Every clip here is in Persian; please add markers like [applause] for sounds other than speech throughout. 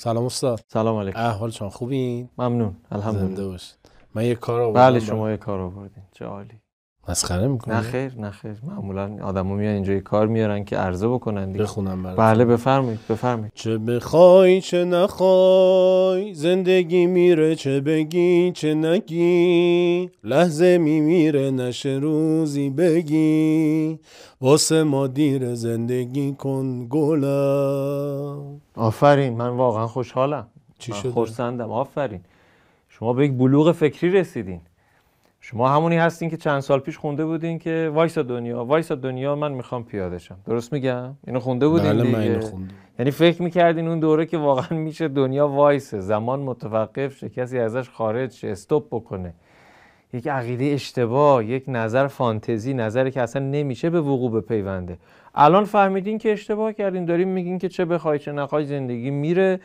سلام استاد سلام علیکم احوال شما خوبین ممنون الحمدلله زنده من یه کار آوردم بله شما یه کار آوردین چه عالی مسخره میکنی؟ نه خیر نه خیر معمولا آدمو میان اینجا کار میارن که عرضه بکنن دیگه بخونم بله بفرمایید بفرمایید چه بخوای چه نخوای زندگی میره چه بگی چه نگی لحظه میمیره نشه روزی بگی واسه ما دیر زندگی کن گلم آفرین من واقعا خوشحالم چی شده؟ آفرین شما به یک بلوغ فکری رسیدین شما همونی هستین که چند سال پیش خونده بودین که وایسا دنیا وایسا دنیا من میخوام پیاده شم درست میگم اینو خونده بودین بله من یعنی فکر میکردین اون دوره که واقعا میشه دنیا وایسه زمان متوقف شه کسی ازش خارج شه استوب بکنه یک عقیده اشتباه یک نظر فانتزی نظری که اصلا نمیشه به وقوع پیونده الان فهمیدین که اشتباه کردین داریم میگین که چه بخوای چه نخوای زندگی میره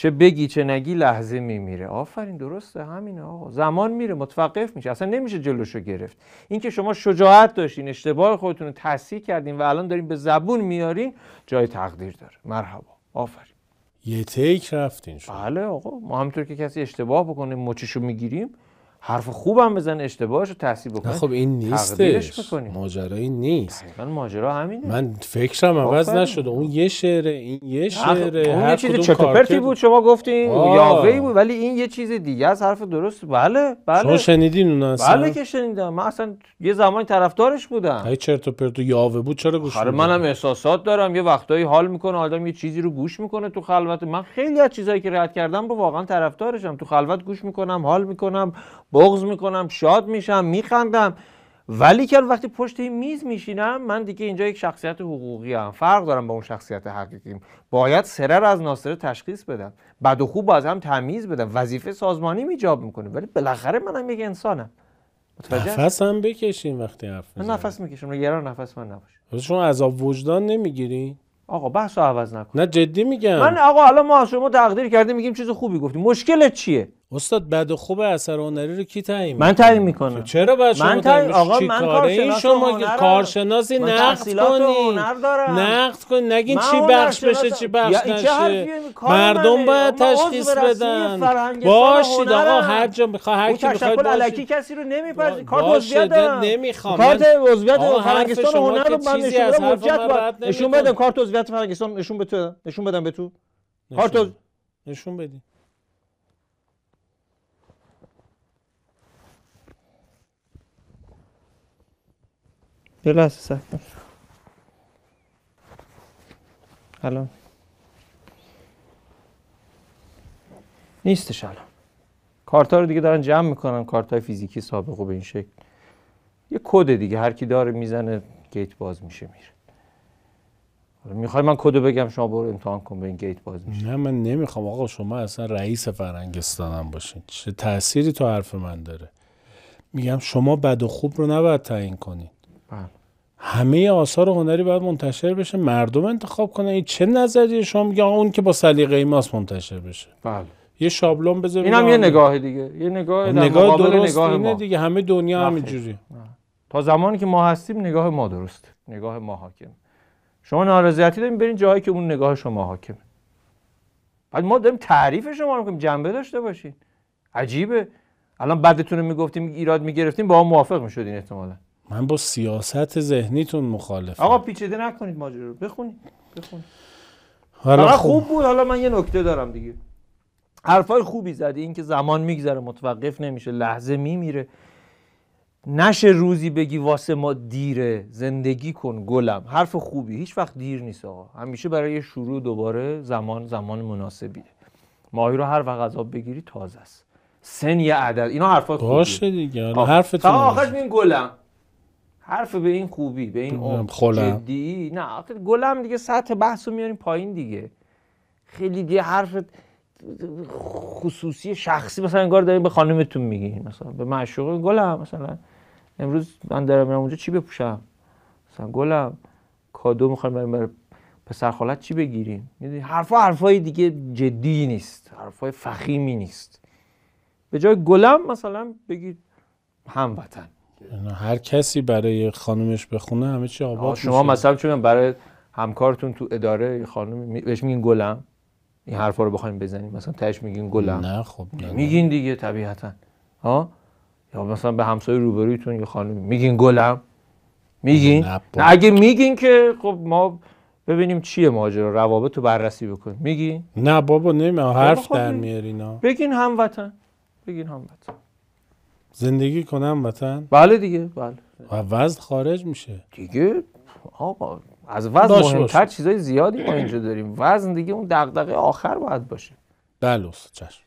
چه بگی چه نگی لحظه میمیره آفرین درسته همینه آقا زمان میره متوقف میشه اصلا نمیشه جلوشو گرفت اینکه شما شجاعت داشتین اشتباه خودتون رو تصحیح کردین و الان دارین به زبون میارین جای تقدیر داره مرحبا آفرین یه تیک رفتین شما بله آقا ما همینطور که کسی اشتباه بکنه مچشو میگیریم حرف خوبم بزن اشتباهشو رو تصحیح بکنه خب این نیستش ماجرا این نیست ماجرا همینه من فکرم عوض نشده اون یه شعره این یه شعره اون یه چیز پرتی بود شما گفتین یاوهی بود ولی این یه چیز دیگه از حرف درست بله بله شما شنیدین اون اصلا بله که شنیدم من اصلا یه زمانی طرفدارش بودم ای چرت و پرت یاوه بود چرا گوش آره منم احساسات دارم یه وقتایی حال میکنه آدم یه چیزی رو گوش میکنه تو خلوت من خیلی از چیزایی که رد کردم رو واقعا طرفدارشم تو خلوت گوش میکنم حال میکنم بغض میکنم شاد میشم میخندم ولی که وقتی پشت این میز میشینم من دیگه اینجا یک شخصیت حقوقی هم فرق دارم با اون شخصیت حقیقیم باید سرر از ناصره تشخیص بدم بد و خوب از هم تمیز بدم وظیفه سازمانی میجاب میکنیم ولی بالاخره منم یک انسانم نفس هم بکشین وقتی حرف من نفس میکشم یه نفس من نباش شما عذاب وجدان نمیگیری آقا بحث عوض نکن نه جدی میگم من آقا الان ما شما تقدیر کردیم میگیم چیز خوبی گفتیم مشکلت چیه استاد بعد خوب اثر هنری رو کی تعیین من تعیین میکنم خب چرا باید شما من تعیین آقا من کارشناس شما کارشناسی نقد کنی نقد کنی نگین چی بخش بشه چی بخش نشه مردم باید تشخیص بدن باشید آقا هر جا میخواد هر کی میخواد الکی کسی رو نمیپرسه کارت عضویت نمیخوام کارت عضویت فرنگستان هنر رو من نشون بدم نشون بدم کارت عضویت فرنگستان نشون بده نشون بدم به تو کارت نشون بدی یه لحظه سب الان نیستش الان کارتا رو دیگه دارن جمع میکنن کارتای فیزیکی و به این شکل یه کد دیگه هر کی داره میزنه گیت باز میشه میره میخوای من کدو بگم شما برو امتحان کن به این گیت باز میشه نه من نمیخوام آقا شما اصلا رئیس فرنگستانم باشین چه تأثیری تو حرف من داره میگم شما بد و خوب رو نباید تعیین کنین همه آثار هنری باید منتشر بشه مردم انتخاب کنن این چه نظریه شما میگه اون که با سلیقه ماست منتشر بشه بله یه شابلون بذاریم. اینم یه نگاه دیگه یه نگاه در نگاه درست نگاه اینه ما. دیگه همه دنیا همینجوری تا زمانی که ما هستیم نگاه ما درست نگاه ما حاکم شما نارضایتی دارین برین جایی که اون نگاه شما حاکمه بعد ما داریم تعریف شما رو می‌کنیم جنبه داشته باشین عجیبه الان بعدتون میگفتیم ایراد میگرفتیم با هم موافق میشدین احتمالاً من با سیاست ذهنیتون مخالفم آقا پیچیده نکنید ماجرا رو بخونید بخونید حالا خوب. بود حالا من یه نکته دارم دیگه حرفای خوبی زدی اینکه زمان میگذره متوقف نمیشه لحظه میمیره نشه روزی بگی واسه ما دیره زندگی کن گلم حرف خوبی هیچ وقت دیر نیست آقا همیشه برای شروع دوباره زمان زمان مناسبیه ماهی رو هر وقت غذا بگیری تازه است سن یه عدد اینا حرفای خوبی باشه دیگه خب. آخرش گلم حرف به این خوبی به این جدی نه آخه گلم دیگه سطح بحث رو میاریم پایین دیگه خیلی دیگه حرف خصوصی شخصی مثلا انگار داریم به خانمتون میگین مثلا به معشوق گلم مثلا امروز من دارم میرم اونجا چی بپوشم مثلا گلم کادو میخوایم بریم برای پسر خالت چی بگیریم میدونی حرفا حرفای دیگه جدی نیست حرفای فخیمی نیست به جای گلم مثلا بگید هموطن هر کسی برای خانومش بخونه همه چی آباد شما مثلا چون برای همکارتون تو اداره خانم بهش میگین گلم این حرفا رو بخوایم بزنیم مثلا تهش میگین گلم نه خب میگین دیگه طبیعتا ها یا مثلا به همسایه روبرویتون یه خانم میگین گلم میگین نه, نه اگه میگین که خب ما ببینیم چیه ماجرا روابط رو بررسی بکن میگین؟ نه بابا نمیه حرف خب، در بگین هموطن بگین هموطن زندگی کنم وطن بله دیگه بله و وزن خارج میشه دیگه آقا از وزن مهمتر چیزای زیادی ما اینجا داریم وزن دیگه اون دغدغه آخر باید باشه بله چشم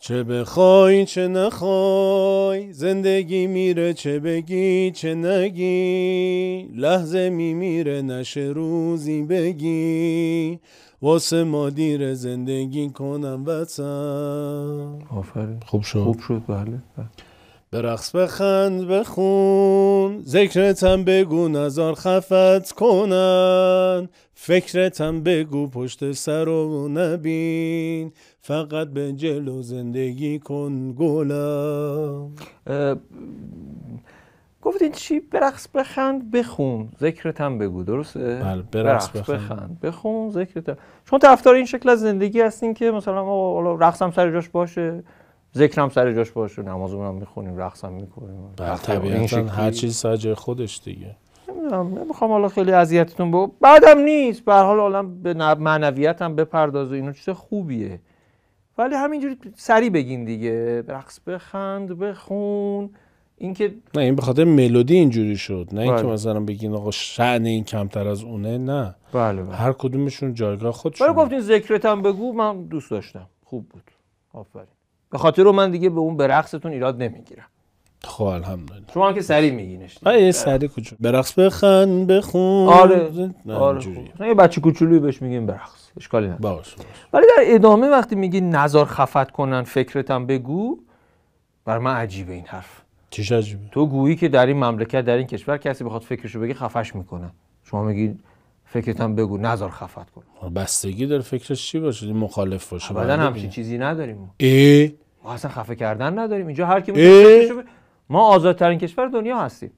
چه بخوای چه نخوای زندگی میره چه بگی چه نگی لحظه میمیره نشه روزی بگی واسه ما دیر زندگی کنم وطن آفرین خوب شد خوب شد بله. بله. برقص بخند بخون ذکرتم بگو نزار خفت کنن فکرتم بگو پشت سر و نبین فقط به جلو زندگی کن گلم گفتین چی برقص بخند بخون ذکرتم بگو درسته بله بخند. بخون ذکرتم شما طرفدار این شکل از زندگی هستین که مثلا رقصم سر جاش باشه ذکرم سر جاش باشه نمازمون هم میخونیم رقصم میکنیم بله، طبیعتا هر چیز سر جای خودش دیگه نمیدونم نمیخوام حالا خیلی اذیتتون بگم بعدم نیست به حال حالا به معنویت هم بپرداز و چیز خوبیه ولی همینجوری سری بگین دیگه رقص بخند بخون اینکه نه این به ملودی اینجوری شد نه اینکه بله. مثلا بگین آقا شعن این کمتر از اونه نه بله, بله. هر کدومشون جایگاه خودشون بله گفتین ذکرتم بگو من دوست داشتم خوب بود آفرین به خاطر رو من دیگه به اون برقصتون ایراد نمیگیرم خب الحمدلله شما که سری میگینش آره سری کوچولو برقص بخن بخون آره نه آره خب. یه بچه کوچولویی بهش میگیم برقص اشکالی نداره باش ولی در ادامه وقتی میگی نظر خفت کنن فکرتم بگو بر من عجیبه این حرف چیش عجیبه تو گویی که در این مملکت در این کشور کسی بخواد فکرشو بگه خفش میکنن شما میگی فکرتم بگو نظر خفت کن بستگی داره فکرش چی باشه مخالف باشه بعدن بله، همچین چیزی نداریم ای اصلا خفه کردن نداریم اینجا هر کی ما آزادترین کشور دنیا هستیم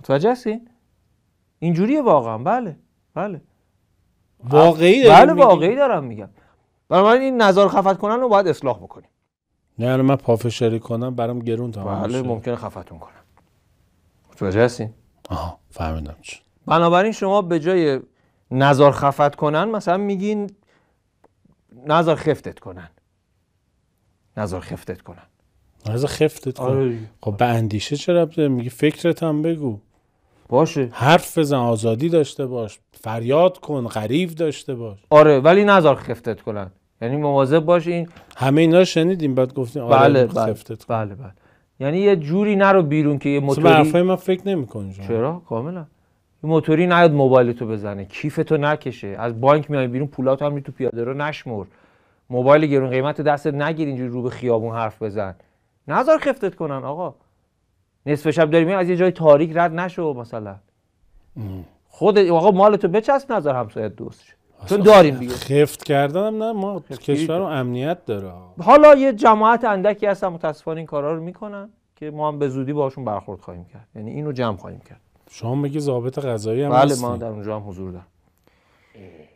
متوجه هستین اینجوریه واقعا بله بله واقعی دارم بله واقعی دارم میگم بنابراین این نظر خفت کنن رو باید اصلاح بکنیم نه من پافشاری کنم برام گرون تمام بله ممکنه خفتون کنم متوجه هستین آها فهمیدم چی بنابراین شما به جای نظر خفت کنن مثلا میگین نظر خفتت کنن نظر خفتت کنن نظر خفتت کنن آره. خب به اندیشه چرا میگه فکرت هم بگو باشه حرف بزن آزادی داشته باش فریاد کن غریب داشته باش آره ولی نظر خفتت کنن یعنی مواظب باش این همه اینا شنیدیم بعد گفتیم آره بله،, بله خفتت کن. بله بله یعنی یه جوری نرو بیرون که یه موتوری من فکر نمی‌کنی چرا کاملا یه موتوری نیاد موبایل تو بزنه کیفتو نکشه از بانک میای بیرون پولاتم هم تو پیاده رو نشمر موبایل گرون قیمت رو دستت نگیر اینجوری رو به خیابون حرف بزن نظر خفتت کنن آقا نصف شب داریم از یه جای تاریک رد نشو مثلا خود آقا تو بچسب نظر همسایت دوست شد چون داریم دیگه خفت کردنم نه ما کشور رو امنیت داره حالا یه جماعت اندکی هستن متاسفانه این کارا رو میکنن که ما هم به زودی باشون برخورد خواهیم کرد یعنی اینو جمع خواهیم کرد شما میگی ضابط غذایی هم بله ما در اونجا هم حضور دارم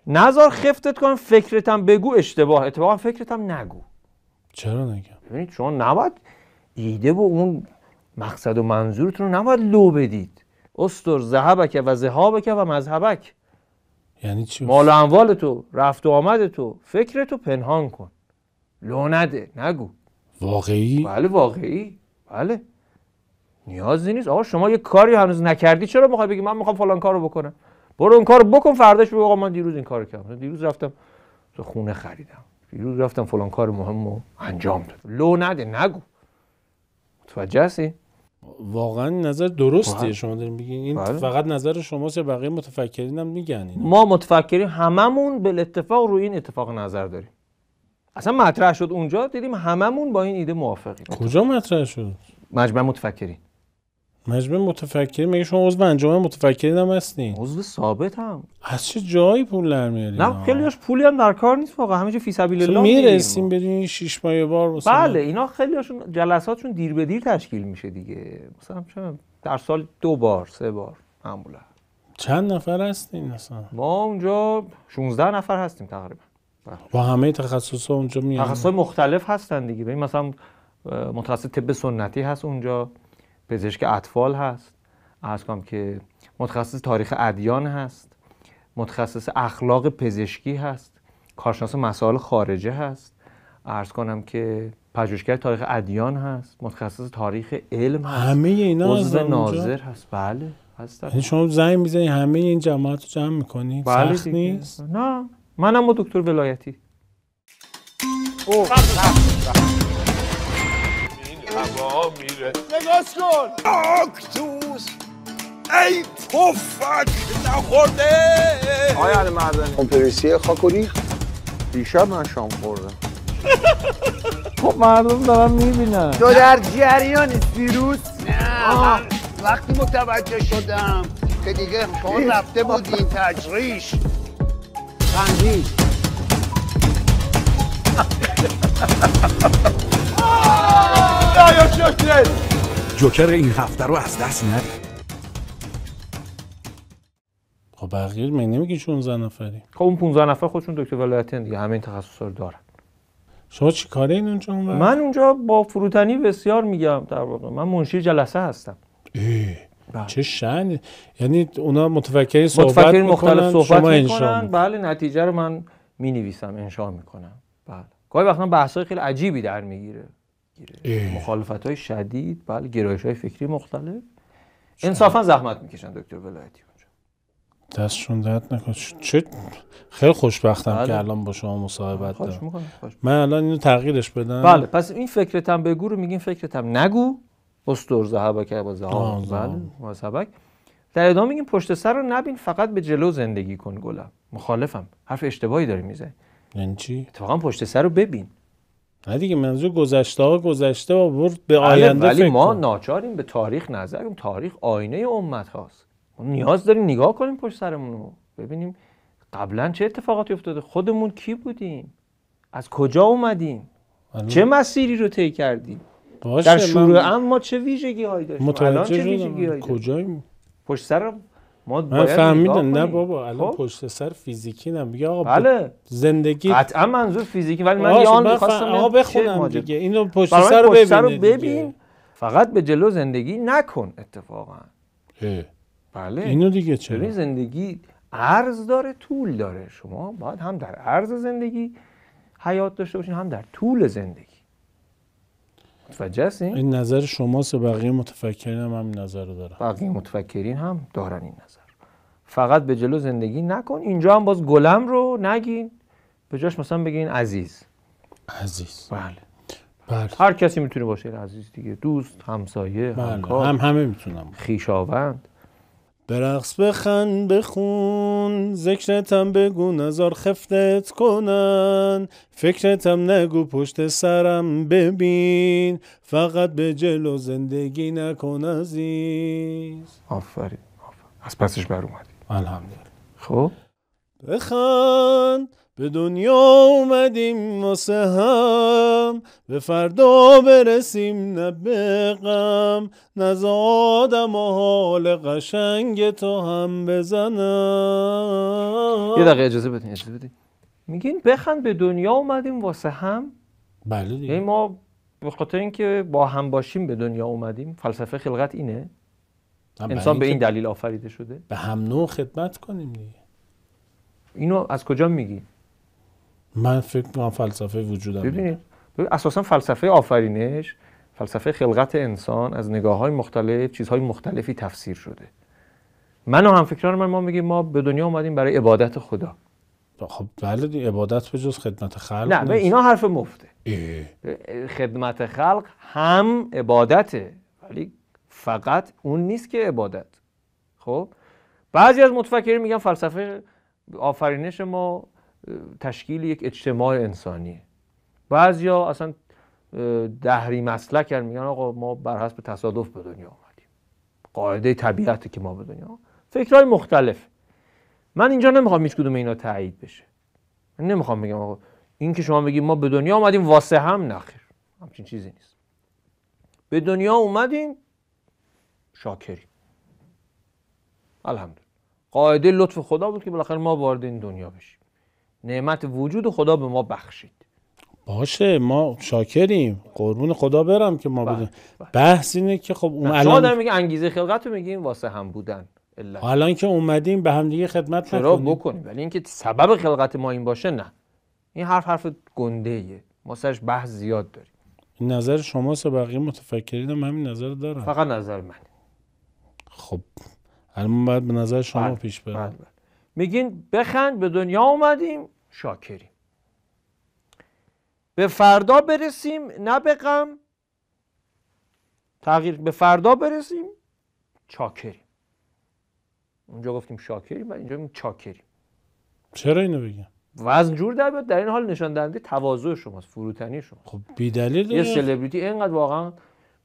نظر خفتت کن فکرتم بگو اشتباه اتفاقا فکرتم نگو چرا نگم ببینید شما نباید ایده و اون مقصد و منظورتون رو نباید لو بدید استر ذهبک و ذهابک و مذهبک یعنی چی مال تو رفت و آمد تو فکر تو پنهان کن لو نده نگو واقعی بله واقعی بله نیازی نیست آقا شما یه کاری هنوز نکردی چرا میخوای بگی من میخوام فلان کارو بکنم برو اون کار بکن فرداش بگو آقا من دیروز این کار کردم دیروز رفتم تو خونه خریدم دیروز رفتم فلان کار مهم رو انجام داد لو نده نگو متوجه هستی واقعا نظر درستیه شما دارین میگین این بله. فقط نظر شماست یا بقیه متفکرین هم میگن ما متفکرین هممون به اتفاق روی این اتفاق نظر داریم اصلا مطرح شد اونجا دیدیم هممون با این ایده موافقیم کجا مطرح شد مجمع متفکرین مجمع متفکرین مگه شما عضو انجام متفکری هم هستین عضو ثابت هم از چه جایی پول در میارین نه خیلیاش پولی هم در کار نیست واقعا همه چی فی سبیل الله میرسیم بدین 6 ماه بار مثلا بله اینا خیلیاشون جلساتشون دیر به دیر تشکیل میشه دیگه مثلا در سال دو بار سه بار معمولا چند نفر هستین اصلا ما اونجا 16 نفر هستیم تقریبا بله. با همه تخصص اونجا میان تخصص مختلف هستن دیگه مثلا متخصص طب سنتی هست اونجا پزشک اطفال هست ارز کنم که متخصص تاریخ ادیان هست متخصص اخلاق پزشکی هست کارشناس مسائل خارجه هست ارز کنم که پژوهشگر تاریخ ادیان هست متخصص تاریخ علم هست همه اینا عضو ناظر هست بله شما زنگ میزنی همه این جماعت رو جمع میکنی بله سخت نیست نه منم دکتر ولایتی اوه. میره نگاش کن آکتوس ای پفک نخورده آیا علی مردن اون پریسیه من شام خوردم [laughs] خب مردم دارن میبینن تو در جریان سیروس نه وقتی متوجه شدم که دیگه شما رفته این تجریش خندی Oh! [laughs] [laughs] خدایا جوکر این هفته رو از دست ندید خب بقیه من نمیگی 16 نفری خب اون 15 نفر خودشون دکتر ولایتی دیگه همه این تخصصا رو دارن شما چی کاره این اونجا اون من اونجا با فروتنی بسیار میگم در واقع من منشی جلسه هستم بله. چه شن یعنی اونا متفکری صحبت متفکر مختلف صحبت شما میکنن بله نتیجه رو من می نویسم انشا میکنم بله گاهی وقتا بحثای خیلی عجیبی در میگیره میگیره مخالفت های شدید بله گرایش های فکری مختلف انصافا زحمت میکشن دکتر ولایتی اونجا دستشون درد نکنه، چه خیلی خوشبختم بله. که الان با شما مصاحبت دارم من الان اینو تغییرش بدم بله پس این فکرتم بگو رو میگیم فکرتم نگو استور زهبک با بله در ادامه میگیم پشت سر رو نبین فقط به جلو زندگی کن گلم مخالفم حرف اشتباهی داری میزنی یعنی چی اتفاقا پشت سر رو ببین نه دیگه منظور گذشته ها گذشته و برد به بله، آینده ولی ما ناچاریم به تاریخ نظر کنیم تاریخ آینه امت هاست نیاز داریم نگاه کنیم پشت سرمون رو ببینیم قبلا چه اتفاقاتی افتاده خودمون کی بودیم از کجا اومدیم چه مسیری رو طی کردیم در شروع من... ما چه ویژگی هایی داشتیم الان چه ویژگی کجاییم پشت سرم ما باید فهمیدم نه بابا الان خب؟ پشت سر فیزیکی نم میگه بله. زندگی قطعا منظور فیزیکی ولی من یان می‌خواستم آقا بخونم دیگه اینو پشت سر رو ببین, فقط به جلو زندگی نکن اتفاقا اه. بله اینو دیگه چرا زندگی عرض داره طول داره شما باید هم در عرض زندگی حیات داشته باشین هم در طول زندگی متوجه این نظر شماست بقیه متفکرین هم همین نظر رو دارن بقیه متفکرین هم دارن این فقط به جلو زندگی نکن اینجا هم باز گلم رو نگین به جاش مثلا بگین عزیز عزیز بله بله. هر کسی میتونه باشه عزیز دیگه دوست همسایه بله. همکار هم همه میتونم خیشاوند برقص بخن بخون ذکرتم بگو نظر خفتت کنن فکرتم نگو پشت سرم ببین فقط به جلو زندگی نکن عزیز آفرین آفر. از پسش بر اومدی الحمدلله خب بخند به دنیا اومدیم واسه هم به فردا برسیم نه به غم و حال قشنگ تو هم بزنم یه دقیقه اجازه بدین اجازه بدین میگین بخند به دنیا اومدیم واسه هم بله دیگه ما به خاطر اینکه با هم باشیم به دنیا اومدیم فلسفه خلقت اینه انسان به این دلیل آفریده شده به هم نوع خدمت کنیم دیگه اینو از کجا میگی من فکر کنم فلسفه وجودم ببین، اساسا فلسفه آفرینش فلسفه خلقت انسان از نگاه های مختلف چیزهای مختلفی تفسیر شده من و فکران من ما میگیم ما به دنیا اومدیم برای عبادت خدا خب بله عبادت به جز خدمت خلق نه به اینا حرف مفته خدمت خلق هم عبادته ولی فقط اون نیست که عبادت خب بعضی از متفکرین میگن فلسفه آفرینش ما تشکیل یک اجتماع انسانیه بعضیا اصلا دهری مسلک میگن آقا ما بر حسب تصادف به دنیا آمدیم قاعده طبیعت که ما به دنیا فکرهای مختلف من اینجا نمیخوام هیچ کدوم اینا تایید بشه من نمیخوام بگم آقا این که شما بگید ما به دنیا آمدیم واسه هم نخیر همچین چیزی نیست به دنیا اومدیم شاکریم الحمدلله قاعده لطف خدا بود که بالاخره ما وارد این دنیا بشیم نعمت وجود خدا به ما بخشید باشه ما شاکریم قربون خدا برم که ما بودیم. بله، بله. بحث اینه که خب اون بله. الان شما میگه انگیزه خلقت رو میگیم واسه هم بودن حالا که اومدیم به هم دیگه خدمت چرا بکنیم ولی اینکه سبب خلقت ما این باشه نه این حرف حرف گنده ایه ما سرش بحث زیاد داریم نظر شما بقیه متفکرین هم همین نظر دارن فقط نظر من خب الان باید به نظر شما بله، پیش برم بله، بله. میگین بخند به دنیا اومدیم، شاکریم به فردا برسیم نه به غم تغییر به فردا برسیم چاکریم اونجا گفتیم شاکریم و اینجا میگیم چاکریم چرا اینو بگم وزن جور در بیاد در این حال نشان دهنده تواضع شماست فروتنی شما خب دلیل یه سلبریتی اینقدر واقعا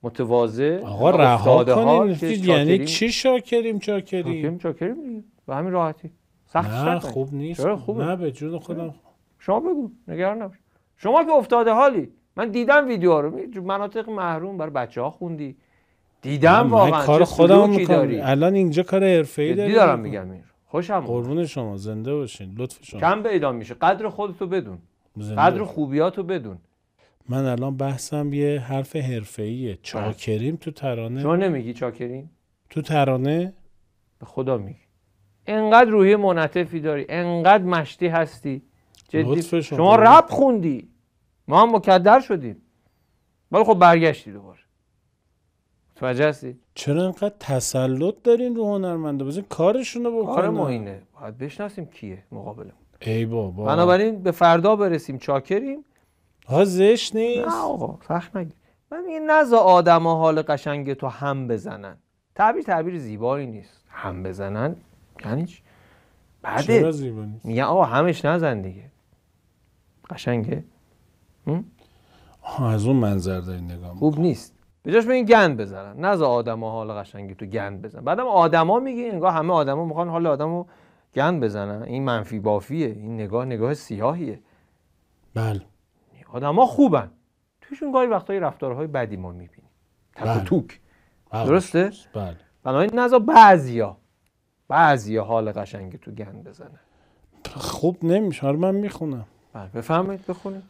متواضع آقا رها کنین یعنی چی شاکریم چاکریم شاکریم چاکریم و همین راحتی سخت نه خوب نیست چرا نه به جون خودم شما بگو نگران نباش شما که افتاده حالی من دیدم ویدیو رو مناطق محروم بر بچه ها خوندی دیدم واقعا من کار خودم میکنم الان اینجا کار حرفه‌ای داری دارم میگم این خوشم قربون شما زنده باشین لطف شما کم ادام میشه قدر خودتو بدون قدر خوبیاتو بدون من الان بحثم یه حرف حرفه‌ایه چاکریم تو ترانه شما نمیگی چاکریم تو ترانه به خدا میگی انقدر روحی منطفی داری انقدر مشتی هستی جدی شما رب خوندی ما هم مکدر شدیم ولی خب برگشتی دوباره توجه چرا انقدر تسلط دارین رو هنرمنده بزن کارشون رو بکنن کار ما اینه باید بشناسیم کیه مقابلمون ای بابا بنابراین به فردا برسیم چاکریم ها زشت نیست نه آقا سخت نگیر من میگه نزا آدما حال قشنگ تو هم بزنن تعبیر تعبیر زیبایی نیست هم بزنن یعنی چی بعد میگن آقا همش نزن دیگه قشنگه از اون منظر داری نگاه خوب نیست به جاش گند بزنن نزا ها حال قشنگی تو گند بزنن بعدم آدما میگی اینجا همه آدما میخوان حال آدمو گند بزنن این منفی بافیه این نگاه نگاه سیاهیه بله ها خوبن توشون گاهی وقتای رفتارهای بدی ما میبینیم تک بله. توک بله. درسته بله بنابراین نزا بعضیا بعضیا حال قشنگی تو گند بزنه خوب نمیشه آره من میخونم بله بفهمید بخونید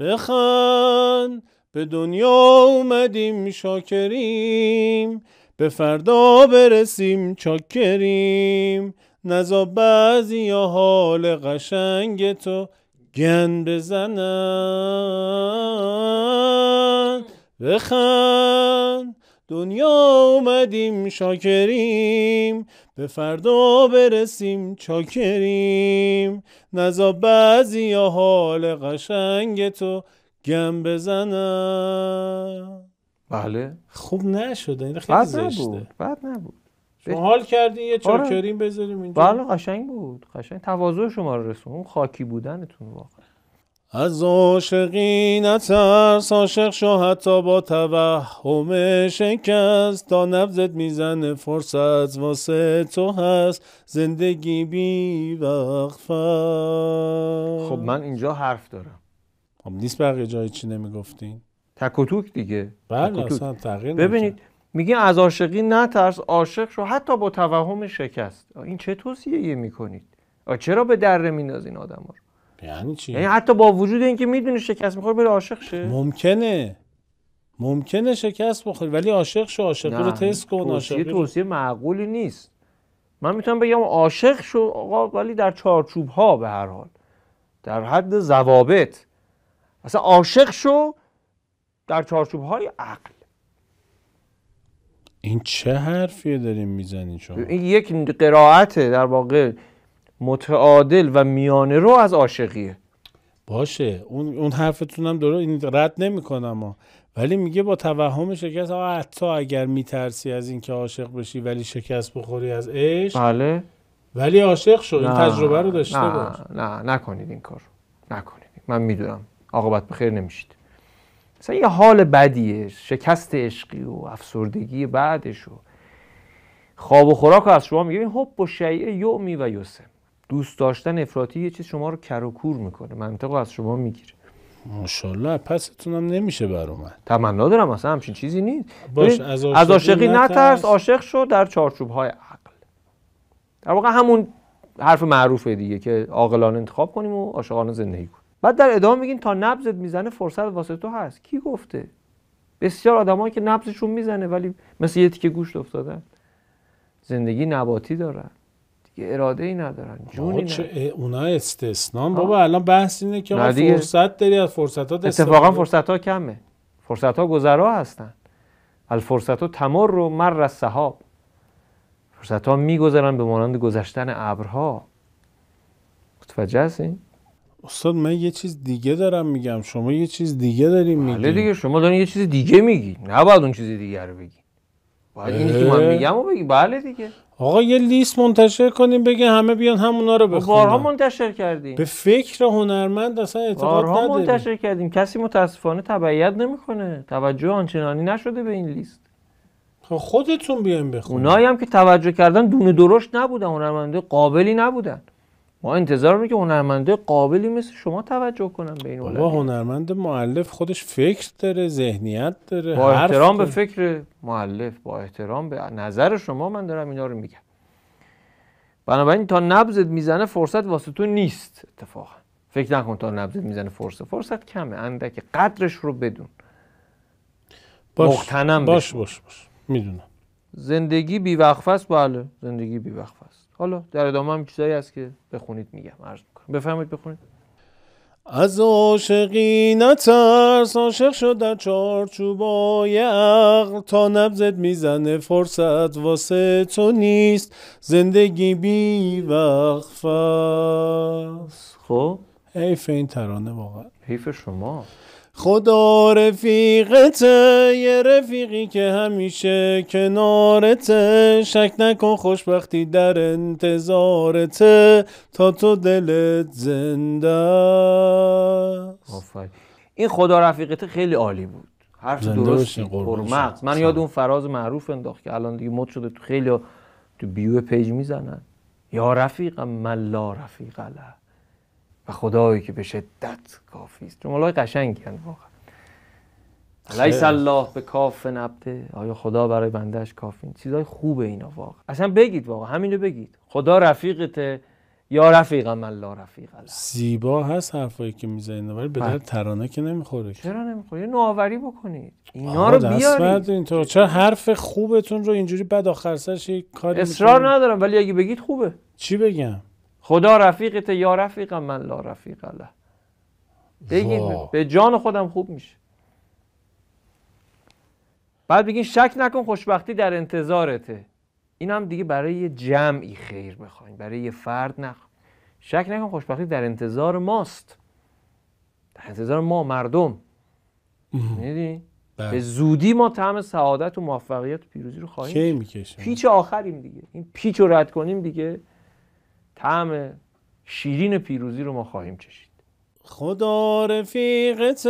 بخند به دنیا اومدیم شاکریم به فردا برسیم چاکریم نزا بعضی یا حال قشنگ تو گن بزنن بخن دنیا اومدیم شاکریم به فردا برسیم چاکریم نزا بعضی یا حال قشنگ تو گم بزنن بله خوب نشد این خیلی زشته بد نبود شما حال کردین یه چاکرین آره. بذاریم اینجا بله قشنگ بود قشنگ تواضع شما رو رسون اون خاکی بودنتون واقعا از عاشقی نترس عاشق شو حتی با توهم شکست تا نبزت میزنه فرصت واسه تو هست زندگی بی وقفه خب من اینجا حرف دارم خب نیست بقیه جایی چی نمیگفتین تکوتوک دیگه بله اصلا تغییر ببینید میگه از عاشقی نترس عاشق شو حتی با توهم شکست این چه توصیه میکنید چرا به دره میندازین آدم رو یعنی چی یعنی حتی با وجود اینکه میدونی شکست میخوره بره عاشق شه ممکنه ممکنه شکست بخوری ولی عاشق شو عاشق رو تست کن عاشق توصیه معقولی نیست من میتونم بگم عاشق شو آقا ولی در چارچوب ها به هر حال در حد زوابت اصلا عاشق شو در چارچوب های عقل این چه حرفیه داریم میزنی شما این یک قرائته در واقع متعادل و میانه رو از عاشقیه باشه اون اون حرفتونم درست این رد نمیکنم ها ولی میگه با توهم شکست آقا حتی اگر میترسی از اینکه عاشق بشی ولی شکست بخوری از عشق بله ولی عاشق شو این تجربه رو داشته نه باش نه نکنید این کار نکنید من میدونم عاقبت بخیر نمیشید مثلا یه حال بدیه شکست عشقی و افسردگی بعدش و خواب و خوراک از شما میگه این حب و شیعه یومی و یوسه دوست داشتن افراتی یه چیز شما رو کر میکنه منطق از شما میگیره ماشاءالله پستونم نمیشه بر اومد تمنا دارم اصلا همچین چیزی نیست باش از عاشقی نترس عاشق شد در چارچوب های عقل در واقع همون حرف معروفه دیگه که عاقلانه انتخاب کنیم و عاشقانه زندگی بعد در ادامه میگین تا نبزت میزنه فرصت واسه تو هست کی گفته بسیار آدمایی که نبزشون میزنه ولی مثل یه تیکه گوشت افتادن زندگی نباتی دارن دیگه اراده ای ندارن جونی چه اونا استثنان بابا الان بحث اینه که فرصت داری از فرصت ها اتفاقا فرصت ها کمه فرصت ها گذرا هستن الفرصت ها تمر رو مر از صحاب فرصت ها میگذرن به مانند گذشتن ابرها متوجه هستین استاد من یه چیز دیگه دارم میگم شما یه چیز دیگه داریم میگی بله دیگه شما دارین یه چیز دیگه میگی نباید اون چیز دیگه رو بگی باید اینی که من میگم و بگی بله دیگه آقا یه لیست منتشر کنیم بگه همه بیان همونا رو بخونن بارها منتشر کردیم به فکر هنرمند اصلا اعتقاد بارها نداریم منتشر کردیم کسی متاسفانه تبعیت نمیکنه توجه آنچنانی نشده به این لیست خب، خودتون بیان بخونید اونایی هم که توجه کردن دونه درشت نبودن هنرمنده قابلی نبودن ما انتظار می که هنرمنده قابلی مثل شما توجه کنم به این بابا هنرمند معلف خودش فکر داره ذهنیت داره با احترام به فکر معلف با احترام به نظر شما من دارم اینا رو میگم بنابراین تا نبزت میزنه فرصت واسه تو نیست اتفاقا فکر نکن تا نبزت میزنه فرصت فرصت کمه اندکه قدرش رو بدون باش باش, باش باش میدونم زندگی بیوقفه است بله زندگی بیوقفه است حالا در ادامه هم چیزایی هست که بخونید میگم عرض میکنم بفهمید بخونید از عاشقی نترس عاشق شد در چارچوبای عقل تا نبزت میزنه فرصت واسه تو نیست زندگی بی وقف است خب حیف این ترانه واقعا حیف شما خدا رفیقت یه رفیقی که همیشه کنارته شک نکن خوشبختی در انتظارته تا تو دلت زنده این خدا رفیقته خیلی عالی بود حرف درستی من یاد اون فراز معروف انداخت که الان دیگه مد شده تو خیلی تو بیو پیج میزنن یا رفیقم من لا رفیق له و خدایی که به شدت کافی است جمله های قشنگی هن واقعا لیس الله به کاف نبده آیا خدا برای بندهش کافی چیزای خوبه اینا واقعا اصلا بگید واقعا همینو بگید خدا رفیقته یا رفیق من لا رفیق الله زیبا هست حرفایی که میزنید ولی به درد بله. ترانه که نمیخوره چرا نمیخوره نوآوری بکنید اینا رو بیارید اینطور چرا حرف خوبتون رو اینجوری بعد آخر سرش کاری اصرار ندارم ولی اگه بگید خوبه چی بگم خدا رفیقت یا رفیق من لا رفیق الله بگین به جان خودم خوب میشه بعد بگین شک نکن خوشبختی در انتظارته این هم دیگه برای یه جمعی خیر بخواین برای یه فرد نه. شک نکن خوشبختی در انتظار ماست در انتظار ما مردم میدونی بله. به زودی ما طعم سعادت و موفقیت و پیروزی رو خواهیم پیچ آخریم دیگه این پیچ رو رد کنیم دیگه طعم شیرین پیروزی رو ما خواهیم چشید خدا رفیقت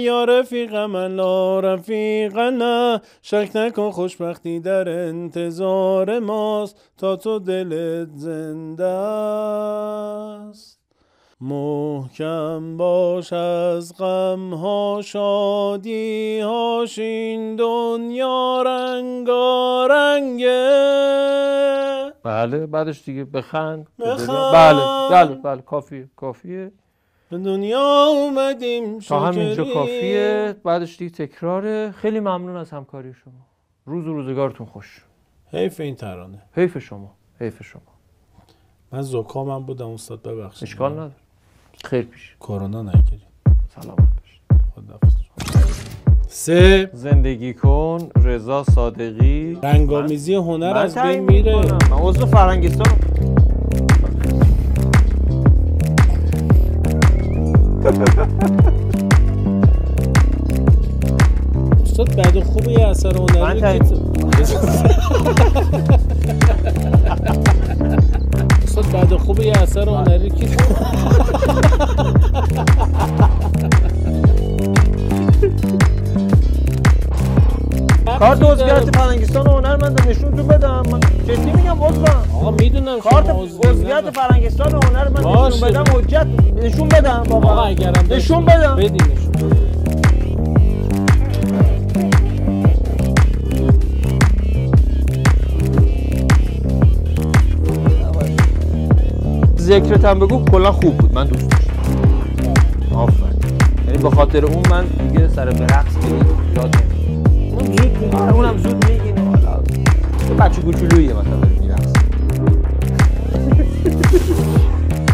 یا رفیق من لا رفیق نه شک نکن خوشبختی در انتظار ماست تا تو دلت زنده است محکم باش از غم ها شادی هاش این دنیا رنگا رنگه بله بعدش دیگه بخند, بخند. بله. بله بله کافیه کافیه به دنیا اومدیم شکری تا همینجا کافیه بعدش دیگه تکراره خیلی ممنون از همکاری شما روز و روزگارتون خوش حیف این ترانه حیف شما حیف شما من زکامم بودم استاد ببخشید اشکال نداره خیر پیش کرونا نگیری سلامت باش سه زندگی کن رضا صادقی رنگامیزی هنر از بین میره من عضو فرنگستان استاد بعد خوبی اثر هنری من [laughs] [laughs] بعد خوب یه اثر هنری کی خب. کارت عضویت فرنگستان من نشون تو بدم من جدی میگم عضوم آقا میدونم کارت عضویت فرنگستان من نشون بدم حجت نشون بدم بابا اگرم نشون بدم بدی ذکرت هم بگو کلا خوب بود من دوست داشتم آفرین یعنی به خاطر اون من دیگه سر به رقص یاد اون اونم زود میگین یه بچه گوچولویه مثلا میرقص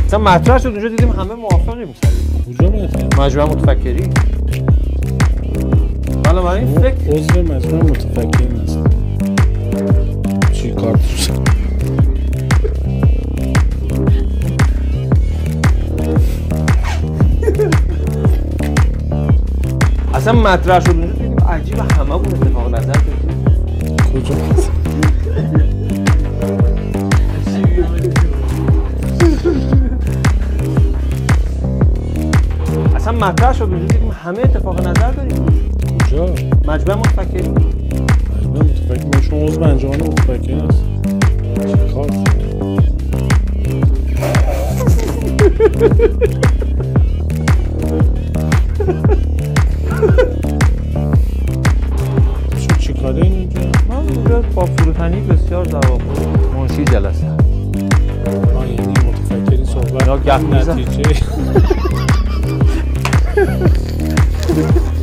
مثلا مطرح شد اونجا دیدیم همه موافقه نمیسریم اونجا میرسیم مجموعه متفکری حالا من این فکر عضو مجموعه متفکری هستم چی کار اصلا مطرح شد اونجا عجیب همه بود اتفاق نظر کجا اصلا مطرح شد اونجا همه اتفاق نظر داریم کجا مجبه متفکر شما هست کار آره اینجا من اینجا با فروتنی بسیار زواقع منشی جلسه آه یعنی متفکرین صحبت یا گفت نتیجه [laughs]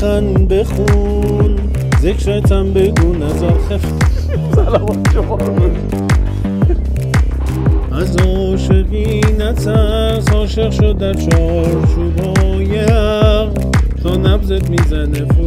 سخن بخون ذکرت هم بگو نظر خفت سلامت شما از عاشقی نترس عاشق شد در چار حق تا نبزت میزنه